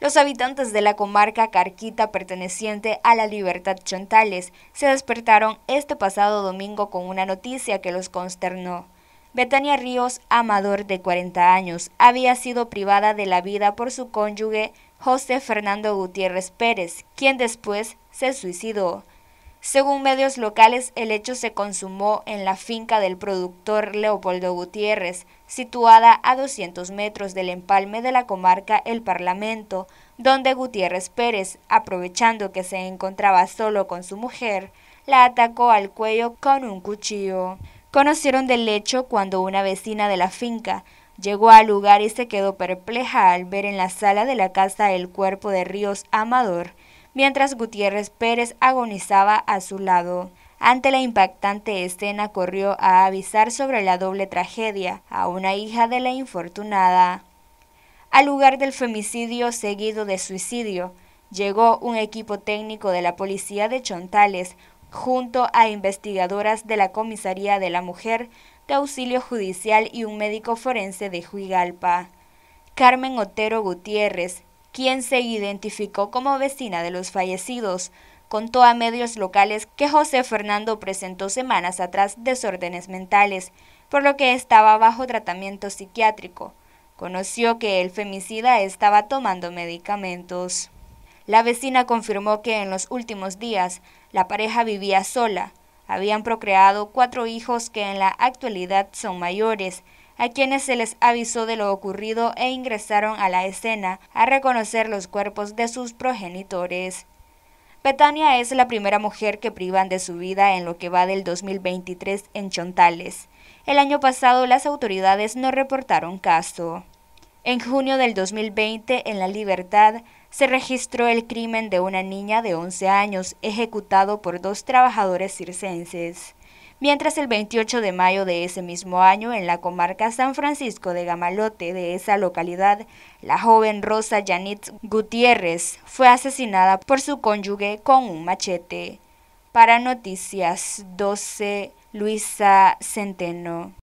Los habitantes de la comarca Carquita perteneciente a la Libertad Chontales se despertaron este pasado domingo con una noticia que los consternó. Betania Ríos, amador de 40 años, había sido privada de la vida por su cónyuge José Fernando Gutiérrez Pérez, quien después se suicidó. Según medios locales, el hecho se consumó en la finca del productor Leopoldo Gutiérrez, situada a 200 metros del empalme de la comarca El Parlamento, donde Gutiérrez Pérez, aprovechando que se encontraba solo con su mujer, la atacó al cuello con un cuchillo. Conocieron del hecho cuando una vecina de la finca llegó al lugar y se quedó perpleja al ver en la sala de la casa el cuerpo de Ríos Amador, mientras Gutiérrez Pérez agonizaba a su lado. Ante la impactante escena corrió a avisar sobre la doble tragedia a una hija de la infortunada. Al lugar del femicidio seguido de suicidio, llegó un equipo técnico de la policía de Chontales junto a investigadoras de la Comisaría de la Mujer, de Auxilio Judicial y un médico forense de Juigalpa. Carmen Otero Gutiérrez, quien se identificó como vecina de los fallecidos, contó a medios locales que José Fernando presentó semanas atrás desórdenes mentales, por lo que estaba bajo tratamiento psiquiátrico. Conoció que el femicida estaba tomando medicamentos. La vecina confirmó que en los últimos días la pareja vivía sola. Habían procreado cuatro hijos que en la actualidad son mayores a quienes se les avisó de lo ocurrido e ingresaron a la escena a reconocer los cuerpos de sus progenitores. Betania es la primera mujer que privan de su vida en lo que va del 2023 en Chontales. El año pasado las autoridades no reportaron caso. En junio del 2020, en La Libertad, se registró el crimen de una niña de 11 años ejecutado por dos trabajadores circenses mientras el 28 de mayo de ese mismo año, en la comarca San Francisco de Gamalote de esa localidad, la joven Rosa Janet Gutiérrez fue asesinada por su cónyuge con un machete. Para Noticias 12, Luisa Centeno.